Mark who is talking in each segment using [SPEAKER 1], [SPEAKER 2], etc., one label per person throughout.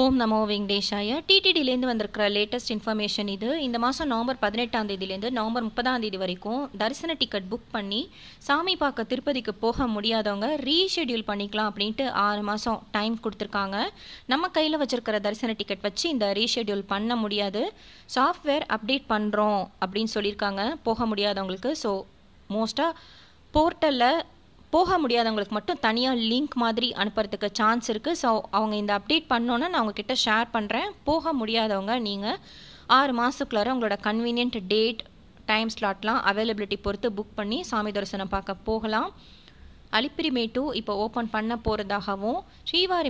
[SPEAKER 1] ஓம் நமோ வெங்கடேஷாய டிடிடிலேருந்து வந்திருக்கிற லேட்டஸ்ட் இன்ஃபர்மேஷன் இது இந்த மாதம் நவம்பர் பதினெட்டாம் தேதியிலேருந்து நவம்பர் முப்பதாம் தேதி வரைக்கும் தரிசன டிக்கெட் புக் பண்ணி சாமி பார்க்க திருப்பதிக்கு போக முடியாதவங்க ரீஷெடியூல் பண்ணிக்கலாம் அப்படின்ட்டு ஆறு மாதம் டைம் கொடுத்துருக்காங்க நம்ம கையில் வச்சுருக்கிற தரிசன டிக்கெட் வச்சு இந்த ரீஷெடியூல் பண்ண முடியாது சாஃப்ட்வேர் அப்டேட் பண்ணுறோம் அப்படின்னு சொல்லியிருக்காங்க போக முடியாதவங்களுக்கு ஸோ மோஸ்ட்டாக போர்ட்டலில் போக முடியாதவங்களுக்கு மட்டும் தனியாக லிங்க் மாதிரி அனுப்புறதுக்கு சான்ஸ் இருக்குது ஸோ அவங்க இந்த அப்டேட் பண்ணோன்னே நான் அவங்கக்கிட்ட ஷேர் பண்ணுறேன் போக முடியாதவங்க நீங்கள் ஆறு மாதத்துக்குள்ளார உங்களோட கன்வீனியன்ட் டேட் டைம் ஸ்லாட்லாம் அவைலபிலிட்டி பொறுத்து புக் பண்ணி சாமி தரிசனம் பார்க்க போகலாம் அலிப்பிரிமேட்டு இப்போ ஓப்பன் பண்ண போகிறதாகவும்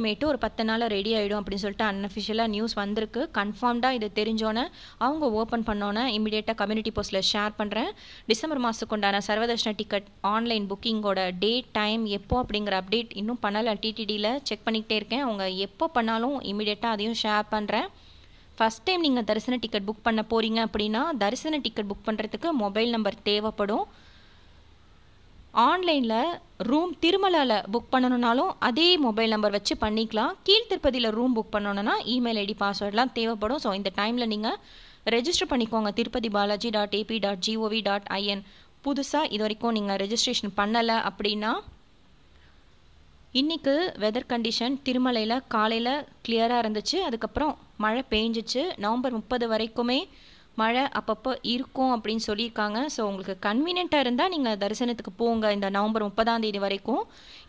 [SPEAKER 1] மேட்டு ஒரு பத்து நாளில் ரெடி ஆகிடும் அப்படின்னு சொல்லிட்டு அன்அஃபிஷியலாக நியூஸ் வந்திருக்கு கன்ஃபார்ம்டாக இது தெரிஞ்சோன்னே அவங்க ஓப்பன் பண்ணோன்னே இமீடியட்டாக கம்யூனிட்டி போஸ்ட்டில் ஷேர் பண்ணுறேன் டிசம்பர் மாதத்துக்கு உண்டான சர்வதர்ஷன டிக்கெட் ஆன்லைன் புக்கிங்கோட டேட் டைம் எப்போ அப்படிங்கிற அப்டேட் இன்னும் பண்ணலை டிடிடியில் செக் பண்ணிக்கிட்டே இருக்கேன் அவங்க எப்போ பண்ணாலும் இமிடியேட்டாக அதையும் ஷேர் பண்ணுறேன் ஃபஸ்ட் டைம் நீங்கள் தரிசன டிக்கெட் புக் பண்ண போகிறீங்க அப்படின்னா தரிசன டிக்கெட் புக் பண்ணுறதுக்கு மொபைல் நம்பர் தேவைப்படும் ஆன்லைனில் ரூம் திருமலாவில் புக் பண்ணணுன்னாலும் அதே மொபைல் நம்பர் வச்சு பண்ணிக்கலாம் கீழ்த்திருப்பதியில் ரூம் புக் பண்ணணுன்னா இமெயில் ஐடி பாஸ்வேர்ட்லாம் தேவைப்படும் ஸோ இந்த டைமில் நீங்கள் ரெஜிஸ்டர் பண்ணிக்கோங்க Tirupati Balaji dot AP dot GOV dot IN புதுசாக இது வரைக்கும் நீங்கள் ரெஜிஸ்ட்ரேஷன் பண்ணலை அப்படின்னா இன்றைக்கு வெதர் கண்டிஷன் திருமலையில் காலையில் கிளியராக இருந்துச்சு அதுக்கப்புறம் மழை பெஞ்சிச்சு நவம்பர் முப்பது வரைக்குமே மழை அப்பப்போ இருக்கும் அப்படின்னு சொல்லியிருக்காங்க ஸோ உங்களுக்கு கன்வீனியண்ட்டாக இருந்தால் நீங்கள் தரிசனத்துக்கு போங்க இந்த நவம்பர் முப்பதாம் தேதி வரைக்கும்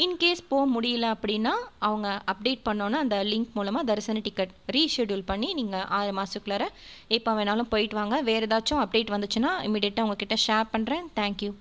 [SPEAKER 1] இன்கேஸ் போக முடியல அப்படின்னா அவங்க அப்டேட் பண்ணோன்னா அந்த லிங்க் மூலமாக தரிசன டிக்கெட் ரீஷெடியூல் பண்ணி நீங்கள் ஆறு மாதத்துக்குள்ளார எப்போ வேணாலும் போயிட்டு வாங்க வேறு ஏதாச்சும் அப்டேட் வந்துச்சுன்னா இமீடியட்டாக உங்ககிட்ட ஷேர் பண்ணுறேன் தேங்க்யூ